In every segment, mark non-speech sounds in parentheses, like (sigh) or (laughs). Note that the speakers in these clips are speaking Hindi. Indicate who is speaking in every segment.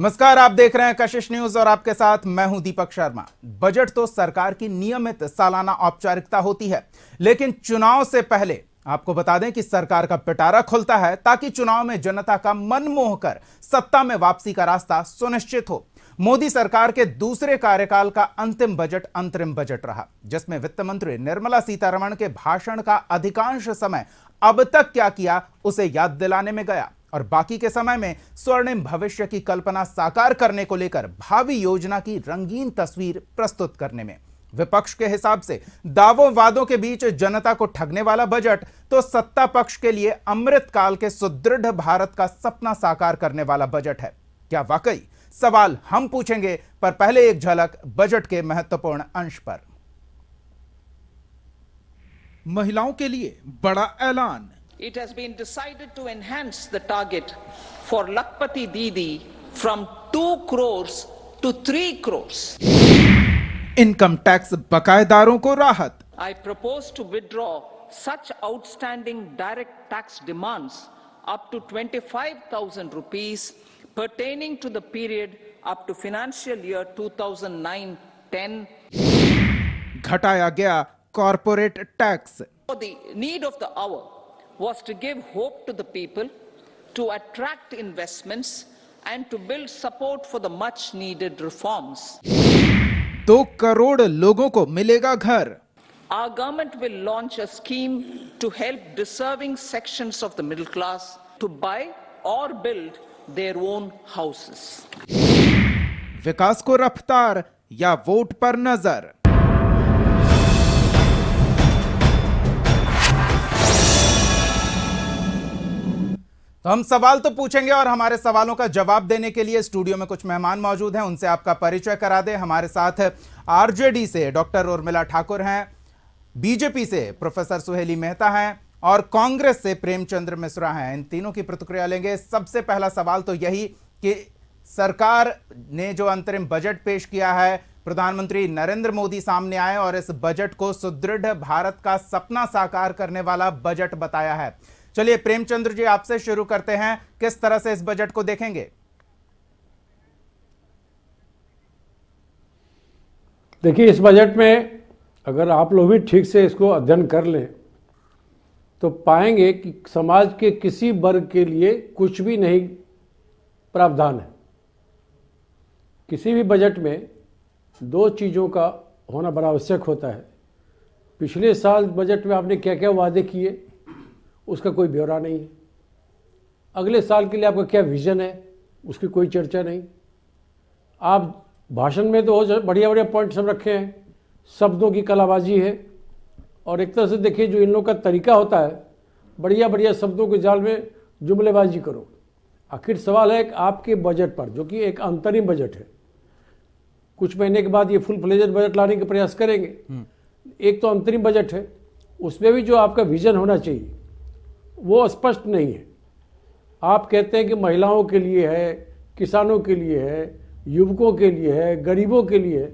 Speaker 1: नमस्कार आप देख रहे हैं कशिश न्यूज और आपके साथ मैं हूं दीपक शर्मा बजट तो सरकार की नियमित सालाना औपचारिकता होती है लेकिन चुनाव से पहले आपको बता दें कि सरकार का पिटारा खुलता है ताकि चुनाव में जनता का मन मोह कर सत्ता में वापसी का रास्ता सुनिश्चित हो मोदी सरकार के दूसरे कार्यकाल का अंतिम बजट अंतरिम बजट रहा जिसमें वित्त मंत्री निर्मला सीतारमण के भाषण का अधिकांश समय अब तक क्या किया उसे याद दिलाने में गया और बाकी के समय में स्वर्णिम भविष्य की कल्पना साकार करने को लेकर भावी योजना की रंगीन तस्वीर प्रस्तुत करने में विपक्ष के हिसाब से दावों वादों के बीच जनता को ठगने वाला बजट तो सत्ता पक्ष के लिए अमृत काल के सुदृढ़ भारत का सपना साकार करने वाला बजट है क्या वाकई सवाल हम पूछेंगे पर पहले एक झलक बजट के महत्वपूर्ण अंश पर महिलाओं के लिए बड़ा ऐलान it has been decided to enhance the target for Lakpati Didi from 2 crores to 3 crores. Income tax, बकायेदारों ko rahat. I propose to withdraw such outstanding direct tax demands up to 25,000 rupees pertaining to the period up to financial year 2009-10. घटाया गया corporate tax. For the need of the hour, was to give hope to the people, to attract investments, and to build support for the much needed reforms. Our government will launch a scheme to help deserving sections of the middle class to buy or build their own houses. विकास को रफ्तार या वोट पर नजर तो हम सवाल तो पूछेंगे और हमारे सवालों का जवाब देने के लिए स्टूडियो में कुछ मेहमान मौजूद हैं उनसे आपका परिचय करा दे हमारे साथ आरजेडी से डॉक्टर उर्मिला ठाकुर हैं बीजेपी से प्रोफेसर सुहेली मेहता हैं और कांग्रेस से प्रेमचंद्र मिश्रा हैं इन तीनों की प्रतिक्रिया लेंगे सबसे पहला सवाल तो यही कि सरकार ने जो अंतरिम बजट पेश किया है प्रधानमंत्री नरेंद्र मोदी सामने आए और इस बजट को सुदृढ़ भारत का सपना साकार करने वाला बजट बताया है चलिए प्रेमचंद्र जी आपसे शुरू करते हैं किस तरह से इस बजट को देखेंगे
Speaker 2: देखिए इस बजट में अगर आप लोग भी ठीक से इसको अध्ययन कर लें तो पाएंगे कि समाज के किसी वर्ग के लिए कुछ भी नहीं प्रावधान है किसी भी बजट में दो चीज़ों का होना बड़ा आवश्यक होता है पिछले साल बजट में आपने क्या क्या वादे किए उसका कोई ब्यौरा नहीं है अगले साल के लिए आपका क्या विज़न है उसकी कोई चर्चा नहीं आप भाषण में तो बढ़िया बढ़िया पॉइंट सब रखे हैं शब्दों की कलाबाजी है और एक तरह से देखिए जो इन लोग का तरीका होता है बढ़िया बढ़िया शब्दों के जाल में जुमलेबाजी करो आखिर सवाल है आपके बजट पर जो कि एक अंतरिम बजट है कुछ महीने के बाद ये फुल फ्लेजर बजट लाने के प्रयास करेंगे हम्म। एक तो अंतरिम बजट है उसमें भी जो आपका विजन होना चाहिए वो स्पष्ट नहीं है आप कहते हैं कि महिलाओं के लिए है किसानों के लिए है युवकों के लिए है गरीबों के लिए है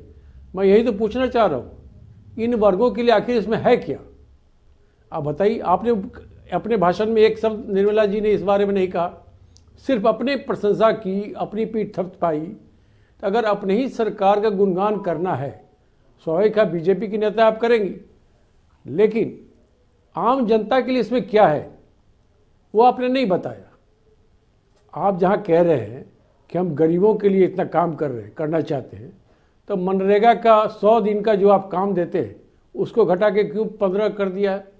Speaker 2: मैं यही तो पूछना चाह रहा हूँ इन वर्गों के लिए आखिर इसमें है क्या आप बताइए आपने अपने भाषण में एक शब्द निर्मला जी ने इस बारे में नहीं कहा सिर्फ अपने प्रशंसा की अपनी पीठ थपथपाई तो अगर अपने ही सरकार का गुणगान करना है स्वाभाविक है बीजेपी की नेता आप करेंगी लेकिन आम जनता के लिए इसमें क्या है वो आपने नहीं बताया आप जहाँ कह रहे हैं कि हम गरीबों के लिए इतना काम कर रहे हैं करना चाहते हैं तो मनरेगा का सौ दिन का जो आप काम देते हैं उसको घटा के क्यों पंद्रह कर दिया है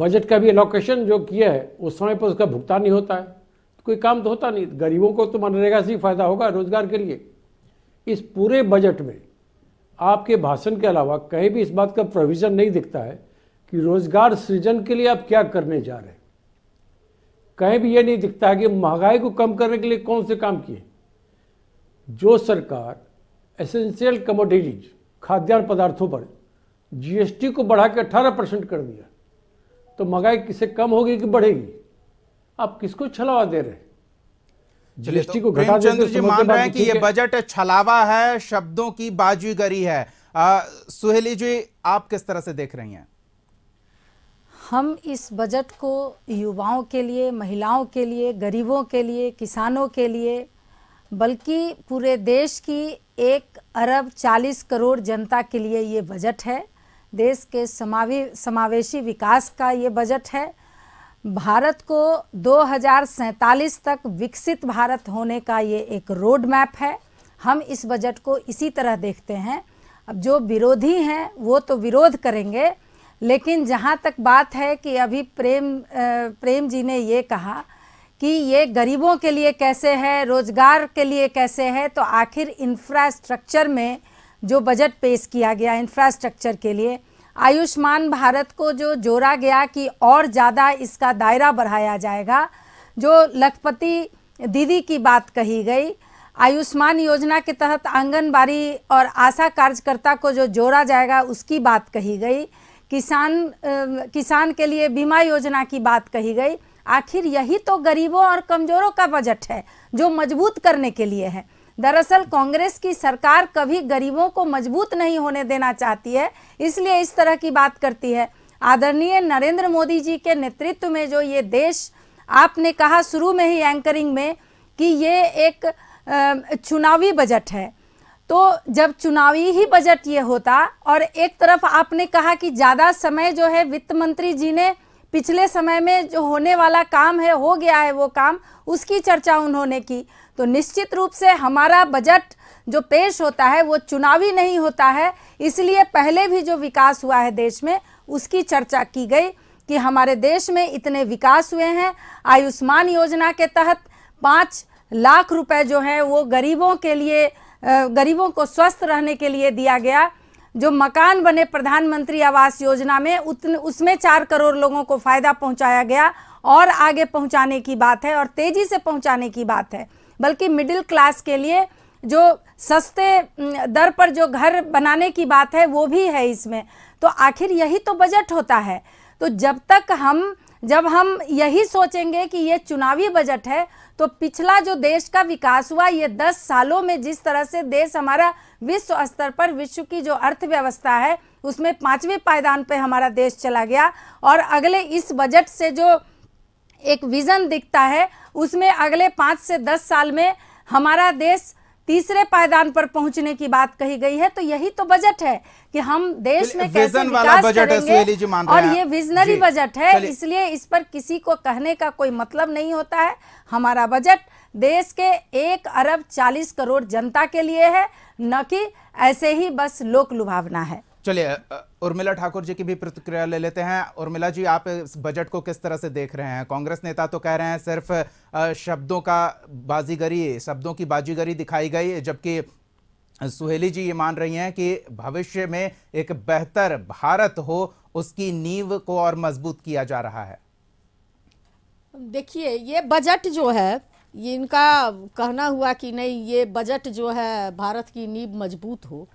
Speaker 2: बजट का भी एलोकेशन जो किया है उस समय पर उसका भुगतान नहीं होता है तो कोई काम तो होता नहीं गरीबों को तो मनरेगा से ही फायदा होगा रोजगार के लिए इस पूरे बजट में आपके भाषण के अलावा कहीं भी इस बात का प्रोविज़न नहीं दिखता है कि रोजगार सृजन के लिए आप क्या करने जा रहे हैं कहीं भी ये नहीं दिखता कि महंगाई को कम करने के लिए कौन से काम किए जो सरकार एसेंशियल कमोडिटीज खाद्यान्न पदार्थों पर जीएसटी को बढ़ा के अठारह परसेंट कर दिया तो महंगाई किससे कम होगी कि बढ़ेगी आप किसको छलावा दे रहे हैं
Speaker 1: जीएसटी तो को घटा चंद्र जी मान रहे हैं कि ये बजट छलावा है
Speaker 2: शब्दों की
Speaker 1: बाजीगरी है सुहेली जी आप किस तरह से देख रही हैं
Speaker 3: हम इस बजट को युवाओं के लिए महिलाओं के लिए गरीबों के लिए किसानों के लिए बल्कि पूरे देश की एक अरब चालीस करोड़ जनता के लिए ये बजट है देश के समावी समावेशी विकास का ये बजट है भारत को दो तक विकसित भारत होने का ये एक रोड मैप है हम इस बजट को इसी तरह देखते हैं अब जो विरोधी हैं वो तो विरोध करेंगे लेकिन जहाँ तक बात है कि अभी प्रेम प्रेम जी ने ये कहा कि ये गरीबों के लिए कैसे है रोज़गार के लिए कैसे है तो आखिर इंफ्रास्ट्रक्चर में जो बजट पेश किया गया इंफ्रास्ट्रक्चर के लिए आयुष्मान भारत को जो जोड़ा गया कि और ज़्यादा इसका दायरा बढ़ाया जाएगा जो लखपति दीदी की बात कही गई आयुष्मान योजना के तहत आंगनबाड़ी और आशा कार्यकर्ता को जो जोड़ा जाएगा उसकी बात कही गई किसान किसान के लिए बीमा योजना की बात कही गई आखिर यही तो गरीबों और कमज़ोरों का बजट है जो मजबूत करने के लिए है दरअसल कांग्रेस की सरकार कभी गरीबों को मजबूत नहीं होने देना चाहती है इसलिए इस तरह की बात करती है आदरणीय नरेंद्र मोदी जी के नेतृत्व में जो ये देश आपने कहा शुरू में ही एंकरिंग में कि ये एक चुनावी बजट है तो जब चुनावी ही बजट ये होता और एक तरफ आपने कहा कि ज़्यादा समय जो है वित्त मंत्री जी ने पिछले समय में जो होने वाला काम है हो गया है वो काम उसकी चर्चा उन्होंने की तो निश्चित रूप से हमारा बजट जो पेश होता है वो चुनावी नहीं होता है इसलिए पहले भी जो विकास हुआ है देश में उसकी चर्चा की गई कि हमारे देश में इतने विकास हुए हैं आयुष्मान योजना के तहत पाँच लाख रुपए जो है वो गरीबों के लिए गरीबों को स्वस्थ रहने के लिए दिया गया जो मकान बने प्रधानमंत्री आवास योजना में उतने उसमें चार करोड़ लोगों को फ़ायदा पहुंचाया गया और आगे पहुंचाने की बात है और तेज़ी से पहुंचाने की बात है बल्कि मिडिल क्लास के लिए जो सस्ते दर पर जो घर बनाने की बात है वो भी है इसमें तो आखिर यही तो बजट होता है तो जब तक हम जब हम यही सोचेंगे कि ये चुनावी बजट है तो पिछला जो देश का विकास हुआ ये दस सालों में जिस तरह से देश हमारा विश्व स्तर पर विश्व की जो अर्थव्यवस्था है उसमें पांचवें पायदान पे हमारा देश चला गया और अगले इस बजट से जो एक विज़न दिखता है उसमें अगले पाँच से दस साल में हमारा देश तीसरे पायदान पर पहुंचने की बात कही गई है तो यही तो बजट है कि हम देश में कैसे विकास करेंगे और ये विजनरी बजट है इसलिए इस पर किसी को कहने का कोई मतलब नहीं होता है हमारा बजट देश के एक अरब चालीस करोड़ जनता के लिए है न कि ऐसे ही बस लोक लुभावना है
Speaker 1: चलिए उर्मिला ठाकुर जी की भी प्रतिक्रिया ले लेते हैं उर्मिला जी आप इस बजट को किस तरह से देख रहे हैं कांग्रेस नेता तो कह रहे हैं सिर्फ शब्दों का बाजीगरी शब्दों की बाजीगरी दिखाई गई जबकि सुहेली जी ये मान रही हैं कि भविष्य में एक बेहतर भारत हो उसकी नींव को और मजबूत किया जा रहा है
Speaker 4: देखिए ये बजट जो है ये इनका कहना हुआ कि नहीं ये बजट जो है भारत की नींव मजबूत हो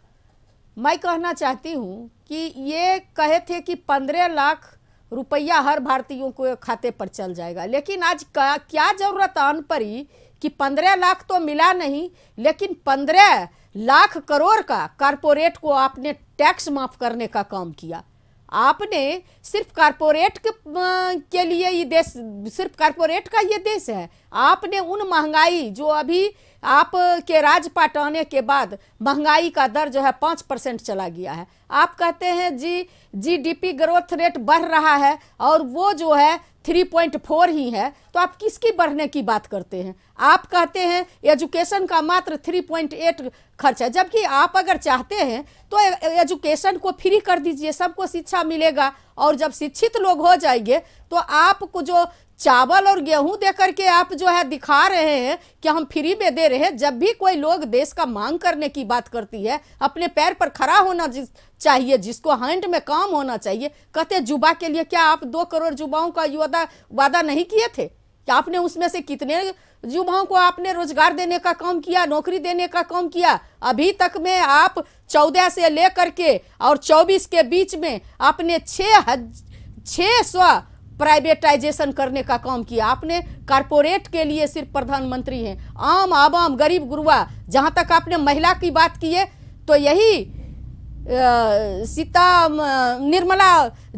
Speaker 4: मैं कहना चाहती हूँ कि ये कहे थे कि पंद्रह लाख रुपया हर भारतीयों को खाते पर चल जाएगा लेकिन आज का क्या ज़रूरत अन पड़ी कि पंद्रह लाख तो मिला नहीं लेकिन पंद्रह लाख करोड़ का कारपोरेट को आपने टैक्स माफ़ करने का काम किया आपने सिर्फ कारपोरेट के, के लिए ये देश सिर्फ कारपोरेट का ये देश है आपने उन महंगाई जो अभी आप के राज पाटाने के बाद महंगाई का दर जो है पाँच परसेंट चला गया है आप कहते हैं जी जीडीपी ग्रोथ रेट बढ़ रहा है और वो जो है थ्री पॉइंट फोर ही है तो आप किसकी बढ़ने की बात करते हैं आप कहते हैं एजुकेशन का मात्र थ्री पॉइंट एट खर्च है जबकि आप अगर चाहते हैं तो एजुकेशन को फ्री कर दीजिए सबको शिक्षा मिलेगा और जब शिक्षित लोग हो जाएंगे तो आपको जो चावल और गेहूं दे करके आप जो है दिखा रहे हैं कि हम फ्री में दे रहे हैं जब भी कोई लोग देश का मांग करने की बात करती है अपने पैर पर खड़ा होना जिस चाहिए जिसको हैंड में काम होना चाहिए कहते युवा के लिए क्या आप दो करोड़ युवाओं का युवा वादा नहीं किए थे क्या आपने उसमें से कितने युवाओं को आपने रोजगार देने का काम किया नौकरी देने का काम किया अभी तक में आप चौदह से लेकर के और चौबीस के बीच में आपने छः हज छः सौ प्राइवेटाइजेशन करने का काम किया आपने कारपोरेट के लिए सिर्फ प्रधानमंत्री हैं आम आवाम गरीब गुरुआ जहाँ तक आपने महिला की बात की है तो यही सीता निर्मला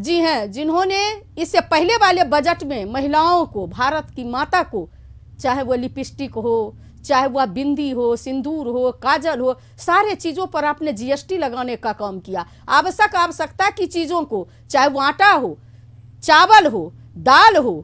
Speaker 4: जी हैं जिन्होंने इससे पहले वाले बजट में महिलाओं को भारत की माता को चाहे वो लिपस्टिक हो चाहे वह बिंदी हो सिंदूर हो काजल हो सारे चीज़ों पर आपने जीएसटी लगाने का काम किया आवश्यक आवश्यकता की चीज़ों को चाहे वो आटा हो चावल हो दाल हो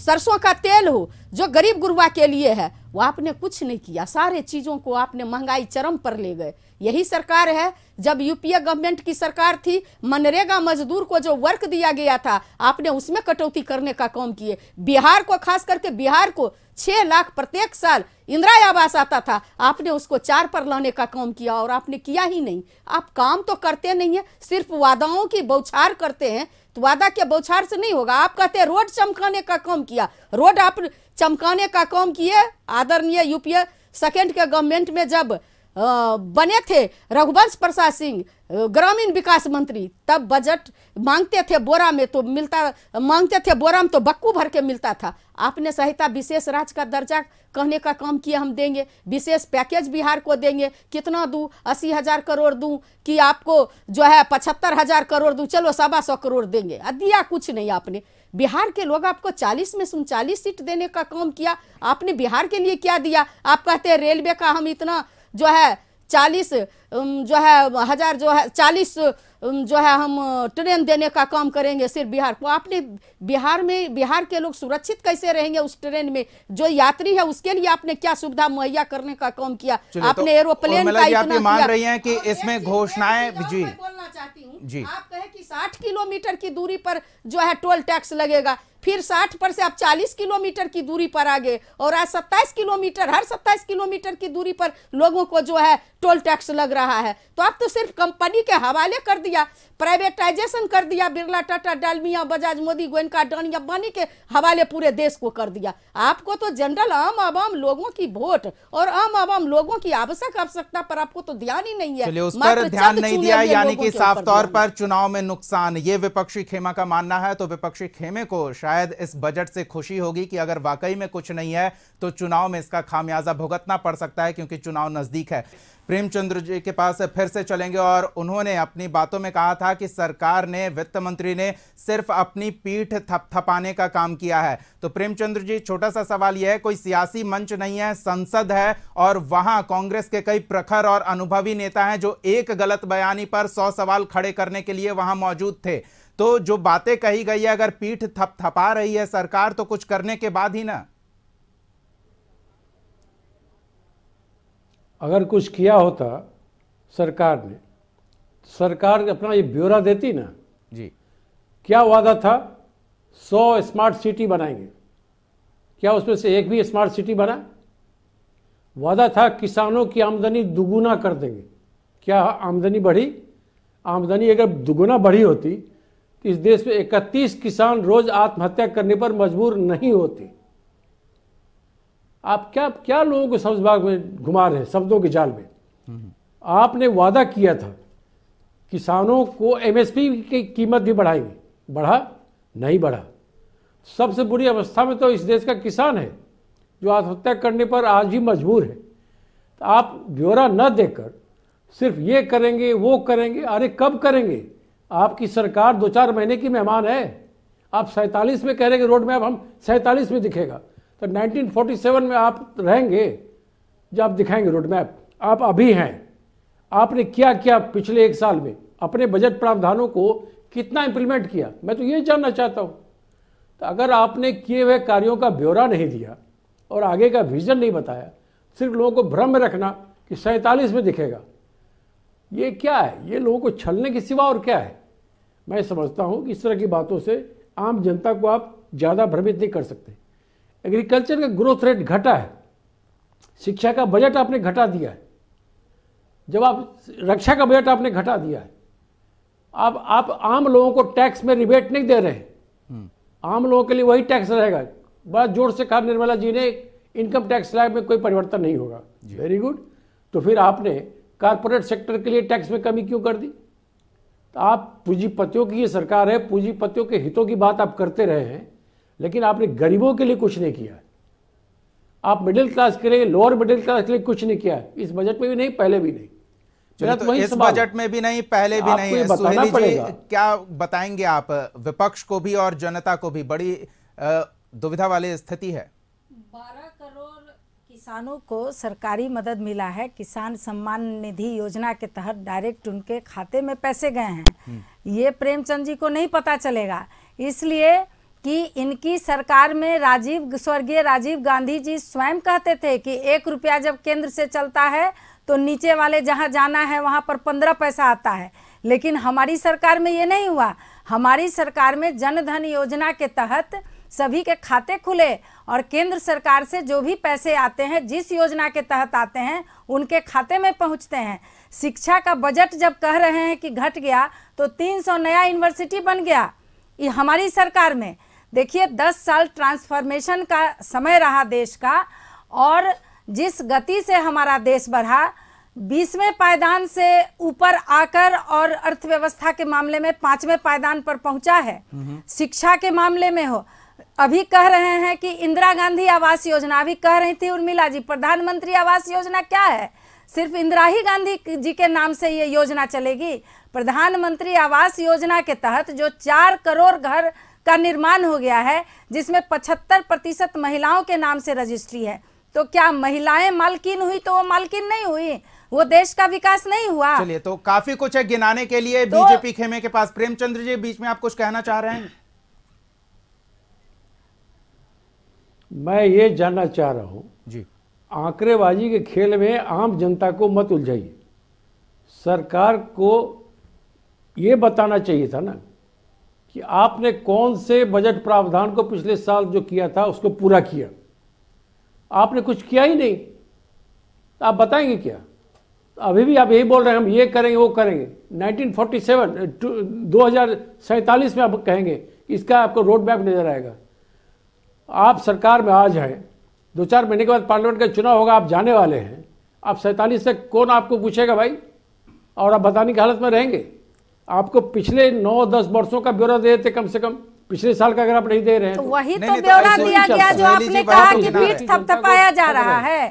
Speaker 4: सरसों का तेल हो जो गरीब गुरुआ के लिए है वो आपने कुछ नहीं किया सारे चीज़ों को आपने महंगाई चरम पर ले गए यही सरकार है जब यूपीए गवर्नमेंट की सरकार थी मनरेगा मजदूर को जो वर्क दिया गया था आपने उसमें कटौती करने का काम किए बिहार को खास करके बिहार को छह लाख प्रत्येक साल इंदिरा आवास आता था आपने उसको चार पर लाने का काम किया और आपने किया ही नहीं आप काम तो करते नहीं है सिर्फ वादाओं की बौछार करते हैं तो वादा के बौछार से नहीं होगा आप कहते हैं रोड चमकाने का काम किया रोड आप चमकाने का काम किए आदरणीय यूपीए सेकेंड के गवर्नमेंट में जब बने थे रघुवंश प्रसाद सिंह ग्रामीण विकास मंत्री तब बजट मांगते थे बोरा में तो मिलता मांगते थे बोरा में तो बक्कू भर के मिलता था आपने सहायता विशेष राज्य का दर्जा कहने का काम किया हम देंगे विशेष पैकेज बिहार को देंगे कितना दूँ अस्सी हज़ार करोड़ दूँ कि आपको जो है पचहत्तर हज़ार करोड़ दूँ चलो सवा सौ करोड़ देंगे अ दिया कुछ नहीं आपने बिहार के लोग आपको 40 में सुन चालीस सीट देने का काम किया आपने बिहार के लिए क्या दिया आप कहते हैं रेलवे का हम इतना जो है चालीस जो है हज़ार जो है चालीस जो है हम ट्रेन देने का काम करेंगे सिर्फ बिहार को आपने बिहार में बिहार के लोग सुरक्षित कैसे रहेंगे उस ट्रेन में जो यात्री है उसके लिए आपने क्या सुविधा मुहैया करने का काम किया तो आपने तो एरोप्लेन का इतना मान रही हैं
Speaker 1: कि तो इसमें घोषणाएं जी
Speaker 4: बोलना चाहती हूँ जी आप कहे कि 60 किलोमीटर की दूरी पर जो है टोल टैक्स लगेगा फिर 60 पर से आप 40 किलोमीटर की दूरी पर आ गए और आज 27 किलोमीटर हर 27 किलोमीटर की दूरी पर लोगों को जो है टोल टैक्स लग रहा रहा है तो आप तो सिर्फ कंपनी के हवाले कर दिया प्राइवेटाइजेशन कर दिया बिरला टाटा डालमिया बजाज मोदी गोयनका अडानी अम्बानी के हवाले पूरे देश को कर दिया आपको तो जनरल आम आवाम लोगों की वोट और आम आवाम लोगों की आवश्यक आवश्यकता पर आपको तो ध्यान ही नहीं है उस पर ध्यान नहीं दिया यानी कि साफ तौर
Speaker 1: पर चुनाव में नुकसान ये विपक्षी खेमा का मानना है तो विपक्षी खेमे को शायद इस बजट से खुशी होगी कि अगर वाकई में कुछ नहीं है तो चुनाव में इसका खामियाजा भुगतना पड़ सकता है क्योंकि चुनाव नजदीक है प्रेमचंद्र जी के के पास फिर से चलेंगे और उन्होंने अपनी बातों में कहा था कि सरकार ने वित्त मंत्री ने सिर्फ अपनी पीठ थपथपाने का काम किया है तो प्रेमचंद्र जी छोटा सा सवाल यह है कोई सियासी मंच नहीं है संसद है और वहां कांग्रेस के कई प्रखर और अनुभवी नेता हैं जो एक गलत बयानी पर सौ सवाल खड़े करने के लिए वहां मौजूद थे तो जो बातें कही गई है अगर पीठ थपथपा रही है सरकार तो कुछ करने के बाद ही ना
Speaker 2: अगर कुछ किया होता सरकार ने सरकार अपना ये ब्यौरा देती ना जी क्या वादा था सौ स्मार्ट सिटी बनाएंगे क्या उसमें से एक भी स्मार्ट सिटी बना वादा था किसानों की आमदनी दुगुना कर देंगे क्या आमदनी बढ़ी आमदनी अगर दुगुना बढ़ी होती तो इस देश में 31 किसान रोज आत्महत्या करने पर मजबूर नहीं होते आप क्या क्या लोगों को समझ में घुमा रहे हैं शब्दों के जाल में हम्म। आपने वादा किया था किसानों को एमएसपी की कीमत भी बढ़ाएंगे बढ़ा नहीं बढ़ा सबसे बुरी अवस्था में तो इस देश का किसान है जो आत्महत्या करने पर आज भी मजबूर है तो आप ब्यौरा न देकर सिर्फ ये करेंगे वो करेंगे अरे कब करेंगे आपकी सरकार दो चार महीने की मेहमान है आप सैंतालीस में कह रहे हैं रोड मैप हम सैतालीस में दिखेगा तो 1947 में आप रहेंगे जब आप दिखाएंगे रोड मैप आप अभी हैं आपने क्या क्या पिछले एक साल में अपने बजट प्रावधानों को कितना इंप्लीमेंट किया मैं तो ये जानना चाहता हूँ तो अगर आपने किए हुए कार्यों का ब्यौरा नहीं दिया और आगे का विजन नहीं बताया सिर्फ लोगों को भ्रम में रखना कि सैंतालीस में दिखेगा ये क्या है ये लोगों को छलने के सिवा और क्या है मैं समझता हूँ कि इस तरह की बातों से आम जनता को आप ज़्यादा भ्रमित नहीं कर सकते एग्रीकल्चर का ग्रोथ रेट घटा है शिक्षा का बजट आपने घटा दिया है जब आप रक्षा का बजट आपने घटा दिया है आप आप आम लोगों को टैक्स में रिबेट नहीं दे रहे हम्म। आम लोगों के लिए वही टैक्स रहेगा बड़ा जोर से कहा निर्मला जी ने इनकम टैक्स स्लैब में कोई परिवर्तन नहीं होगा वेरी गुड तो फिर आपने कारपोरेट सेक्टर के लिए टैक्स में कमी क्यों कर दी तो आप पूंजीपतियों की ये सरकार है पूंजीपतियों के हितों की बात आप करते रहे हैं लेकिन आपने गरीबों के लिए कुछ नहीं किया आप मिडिल क्लास के लिए लोअर मिडिल क्लास के लिए कुछ नहीं किया इस बजट में भी नहीं पहले भी नहीं
Speaker 1: चलिए तो इस बजट
Speaker 2: में भी नहीं पहले भी नहीं है सुहेली जी
Speaker 1: क्या बताएंगे आप विपक्ष को भी और जनता को भी बड़ी दुविधा वाली स्थिति है बारह
Speaker 3: करोड़ किसानों को सरकारी मदद मिला है किसान सम्मान निधि योजना के तहत डायरेक्ट उनके खाते में पैसे गए हैं हम्म। ये प्रेमचंद जी को नहीं पता चलेगा इसलिए कि इनकी सरकार में राजीव स्वर्गीय राजीव गांधी जी स्वयं कहते थे कि एक रुपया जब केंद्र से चलता है तो नीचे वाले जहाँ जाना है वहाँ पर पंद्रह पैसा आता है लेकिन हमारी सरकार में ये नहीं हुआ हमारी सरकार में जन धन योजना के तहत सभी के खाते खुले और केंद्र सरकार से जो भी पैसे आते हैं जिस योजना के तहत आते हैं उनके खाते में पहुंचते हैं शिक्षा का बजट जब कह रहे हैं कि घट गया तो 300 नया यूनिवर्सिटी बन गया ये हमारी सरकार में देखिए 10 साल ट्रांसफॉर्मेशन का समय रहा देश का और जिस गति से हमारा देश बढ़ा बीसवें पायदान से ऊपर आकर और अर्थव्यवस्था के मामले में पांचवें पायदान पर पहुंचा है शिक्षा के मामले में हो अभी कह रहे हैं कि इंदिरा गांधी आवास योजना अभी कह रही थी उर्मिला जी प्रधानमंत्री आवास योजना क्या है सिर्फ इंदिरा ही गांधी जी के नाम से ये योजना चलेगी प्रधानमंत्री आवास योजना के तहत जो चार करोड़ घर का निर्माण हो गया है जिसमें पचहत्तर प्रतिशत महिलाओं के नाम से रजिस्ट्री है तो क्या महिलाएं मालकिन हुई तो वो मालकिन नहीं हुई वो देश का विकास नहीं हुआ चलिए
Speaker 1: तो काफी कुछ है गिनाने के लिए तो, बीजेपी खेमे के पास प्रेमचंद्र जी बीच में आप कुछ कहना चाह रहे हैं
Speaker 2: मैं ये जानना चाह रहा हूं जी आंकड़ेबाजी के खेल में आम जनता को मत उलझाइए सरकार को ये बताना चाहिए था ना कि आपने कौन से बजट प्रावधान को पिछले साल जो किया था उसको पूरा किया आपने कुछ किया ही नहीं तो आप बताएंगे क्या तो अभी भी आप यही बोल रहे हैं हम ये करेंगे वो करेंगे 1947 2047 में आप कहेंगे इसका आपको रोड मैप नजर आएगा आप सरकार में आज हैं दो चार महीने के बाद पार्लियामेंट का चुनाव होगा आप जाने वाले हैं आप सैंतालीस तक कौन आपको पूछेगा भाई और आप बताने की हालत में रहेंगे आपको पिछले नौ दस वर्षों का ब्यौरा दे देते कम से कम पिछले साल का अगर आप नहीं दे रहे हैं तो वही तो,
Speaker 3: तो ब्यौरा दिया गया जो आपने कहा कि तो पीठ तो थपथपाया जा रहा है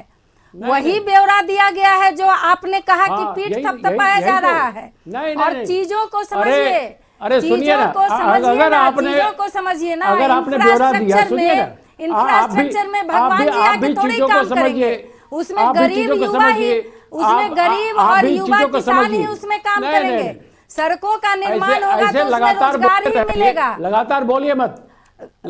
Speaker 3: वही ब्यौरा दिया गया है जो आपने कहा कि हाँ, पीठ थपथपाया जा रहा है और चीजों को समझिए अरे सुनिए अगर आपने को समझिए ना अगर आपने ब्यौरा दिया सुनिए ना इंफ्रास्ट्रक्चर में भगवान जी आगे थोड़ी काम करेंगे उसमें गरीब युवा ही उसमें गरीब और युवा किसान ही उसमें काम करेंगे सड़कों का निर्माण होगा तो लगातार (laughs) मिलेगा
Speaker 2: लगातार बोलिए मत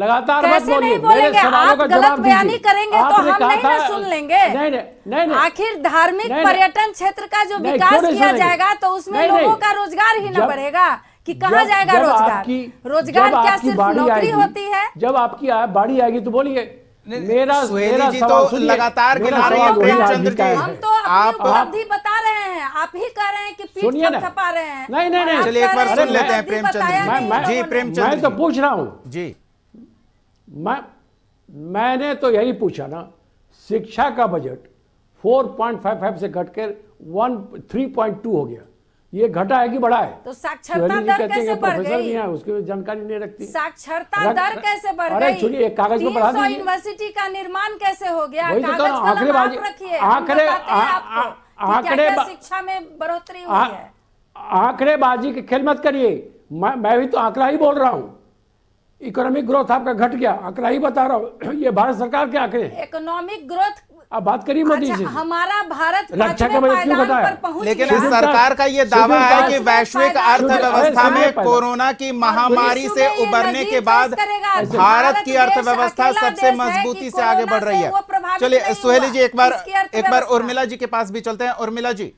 Speaker 2: लगातार मत बोलिए मेरे सवालों का जवाब बयानी करेंगे तो हम नहीं ना सुन लेंगे नहीं नहीं नहीं आखिर धार्मिक पर्यटन
Speaker 3: क्षेत्र का जो विकास किया जाएगा तो उसमें लोगों का रोजगार ही ना बढ़ेगा कि कहाँ जाएगा रोजगार रोजगार क्या सिर्फ नौकरी होती है
Speaker 2: जब आपकी बाड़ी आएगी तो बोलिए मेरा मेरा जी तो लगातार गिना रही है प्रेमचंद्र जी हम तो आप उपलब्धि
Speaker 3: बता रहे हैं आप ही कह रहे हैं कि पीठ थपथपा रहे हैं नहीं नहीं नहीं चलिए एक बार सुन लेते हैं प्रेमचंद्र जी प्रेमचंद्र
Speaker 2: मैं तो पूछ रहा हूँ जी मैं मैंने तो यही पूछा ना शिक्षा का बजट 4.55 से घटकर 1 3.2 हो गया ये घटा है कि बढ़ा है तो
Speaker 3: साक्षरता दर कैसे बढ़ गई है
Speaker 2: उसकी जानकारी नहीं रखती
Speaker 3: साक्षरता रख, दर कैसे बढ़ गई एक कागज को बढ़ा यूनिवर्सिटी का निर्माण कैसे हो गया तो कागज आंकड़े रखिए आंकड़े आंकड़े शिक्षा में बढ़ोतरी हुई है
Speaker 2: आंकड़ेबाजी के खेल मत करिए मैं, मैं भी तो आंकड़ा ही बोल रहा हूँ इकोनॉमिक ग्रोथ आपका घट गया आंकड़ा ही बता रहा हूँ (clears throat) ये भारत सरकार के आंकड़े
Speaker 3: इकोनॉमिक ग्रोथ
Speaker 2: अब बात करिए मोदी अच्छा, जी
Speaker 3: हमारा भारत रक्षा का बजट क्यों बताया लेकिन सरकार का ये दावा है कि वैश्विक अर्थव्यवस्था में कोरोना की महामारी से उबरने
Speaker 1: के बाद भारत की अर्थव्यवस्था सबसे मजबूती से आगे बढ़ रही
Speaker 4: है चलिए सुहेली जी एक बार एक बार उर्मिला
Speaker 1: जी के पास भी चलते हैं उर्मिला जी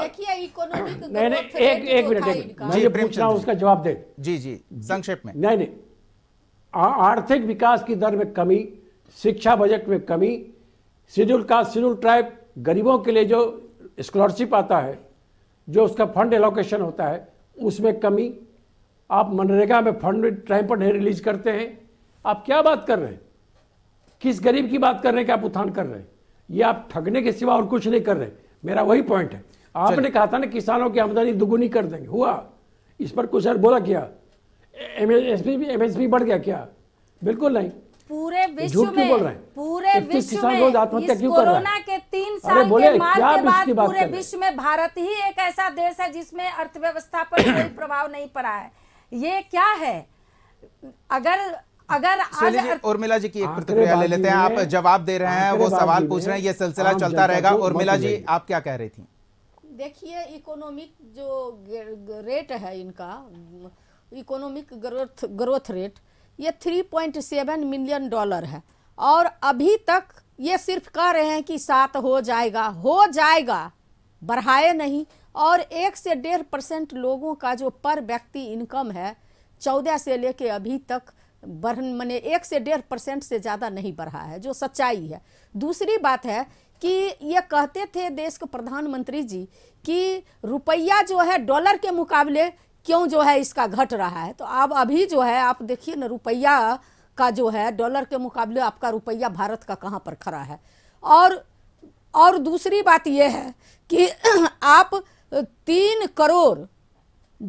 Speaker 4: देखिए इकोनॉमिक नहीं नहीं एक एक
Speaker 1: मिनट उसका
Speaker 2: जवाब दे जी जी संक्षेप में नहीं नहीं आर्थिक विकास की दर में कमी शिक्षा बजट में कमी शेड्यूल कास्ट शेड्यूल ट्राइब गरीबों के लिए जो स्कॉलरशिप आता है जो उसका फंड एलोकेशन होता है उसमें कमी आप मनरेगा में फंड टाइम पर नहीं रिलीज करते हैं आप क्या बात कर रहे हैं किस गरीब की बात कर रहे हैं कि आप उत्थान कर रहे हैं ये आप ठगने के सिवा और कुछ नहीं कर रहे मेरा वही पॉइंट है आपने कहा था ना किसानों की आमदनी दुगुनी कर देंगे हुआ इस पर कुछ बोला क्या एम एस बढ़ गया क्या बिल्कुल नहीं
Speaker 3: पूरे विश्व में बोल रहे हैं पूरे विश्व में आत्महत्या क्यों के तीन साल के मार के बाद पूरे विश्व में भारत ही एक ऐसा देश है जिसमें अर्थव्यवस्था पर (coughs) कोई प्रभाव नहीं पड़ा है ये क्या है
Speaker 4: अगर अगर आज
Speaker 1: उर्मिला जी की एक प्रतिक्रिया ले लेते हैं आप जवाब दे रहे हैं वो सवाल पूछ रहे हैं ये सिलसिला चलता रहेगा उर्मिला जी आप क्या कह रही थी
Speaker 4: देखिए इकोनॉमिक जो रेट है इनका इकोनॉमिक ग्रोथ ग्रोथ रेट ये 3.7 मिलियन डॉलर है और अभी तक ये सिर्फ कह रहे हैं कि सात हो जाएगा हो जाएगा बढ़ाए नहीं और एक से डेढ़ परसेंट लोगों का जो पर व्यक्ति इनकम है चौदह से लेके अभी तक बढ़ मैंने एक से डेढ़ परसेंट से ज़्यादा नहीं बढ़ा है जो सच्चाई है दूसरी बात है कि ये कहते थे देश के प्रधानमंत्री जी कि रुपया जो है डॉलर के मुकाबले क्यों जो है इसका घट रहा है तो आप अभी जो है आप देखिए ना रुपया का जो है डॉलर के मुकाबले आपका रुपया भारत का कहाँ पर खड़ा है और और दूसरी बात यह है कि (clears throat) आप तीन करोड़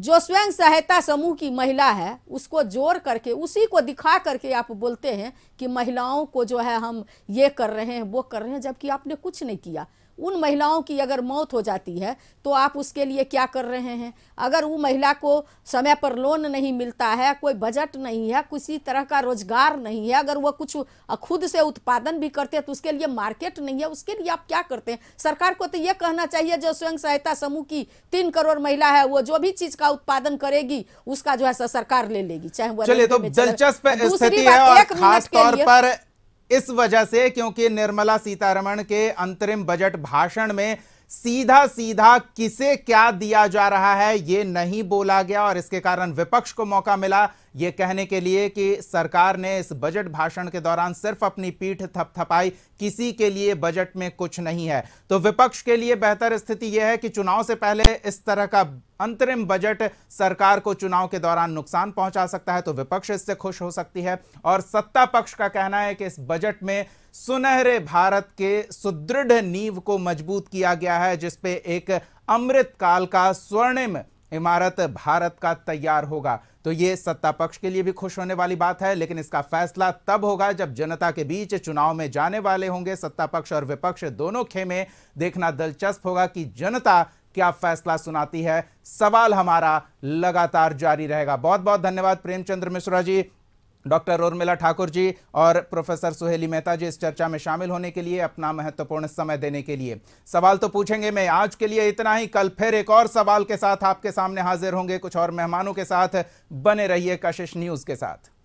Speaker 4: जो स्वयं सहायता समूह की महिला है उसको जोड़ करके उसी को दिखा करके आप बोलते हैं कि महिलाओं को जो है हम ये कर रहे हैं वो कर रहे हैं जबकि आपने कुछ नहीं किया उन महिलाओं की अगर मौत हो जाती है तो आप उसके लिए क्या कर रहे हैं अगर वो महिला को समय पर लोन नहीं मिलता है कोई बजट नहीं है किसी तरह का रोजगार नहीं है अगर वह कुछ खुद से उत्पादन भी करते हैं तो उसके लिए मार्केट नहीं है उसके लिए आप क्या करते हैं सरकार को तो ये कहना चाहिए जो स्वयं सहायता समूह की तीन करोड़ महिला है वो जो भी चीज का उत्पादन करेगी उसका जो है सरकार ले लेगी चाहे वो चलिए तो दिलचस्प स्थिति है और खास तौर पर
Speaker 1: इस वजह से क्योंकि निर्मला सीतारमण के अंतरिम बजट भाषण में सीधा सीधा किसे क्या दिया जा रहा है यह नहीं बोला गया और इसके कारण विपक्ष को मौका मिला ये कहने के लिए कि सरकार ने इस बजट भाषण के दौरान सिर्फ अपनी पीठ थपथपाई किसी के लिए बजट में कुछ नहीं है तो विपक्ष के लिए बेहतर स्थिति यह है कि चुनाव से पहले इस तरह का अंतरिम बजट सरकार को चुनाव के दौरान नुकसान पहुंचा सकता है तो विपक्ष इससे खुश हो सकती है और सत्ता पक्ष का कहना है कि इस बजट में सुनहरे भारत के सुदृढ़ नींव को मजबूत किया गया है जिसपे एक अमृत काल का स्वर्णिम इमारत भारत का तैयार होगा तो ये सत्ता पक्ष के लिए भी खुश होने वाली बात है लेकिन इसका फैसला तब होगा जब जनता के बीच चुनाव में जाने वाले होंगे सत्ता पक्ष और विपक्ष दोनों खेमे देखना दिलचस्प होगा कि जनता क्या फैसला सुनाती है सवाल हमारा लगातार जारी रहेगा बहुत बहुत धन्यवाद प्रेमचंद्र मिश्रा जी डॉक्टर उर्मिला ठाकुर जी और प्रोफेसर सुहेली मेहता जी इस चर्चा में शामिल होने के लिए अपना महत्वपूर्ण समय देने के लिए सवाल तो पूछेंगे मैं आज के लिए इतना ही कल फिर एक और सवाल के साथ आपके सामने हाजिर होंगे कुछ और मेहमानों के साथ बने रहिए कशिश न्यूज़ के साथ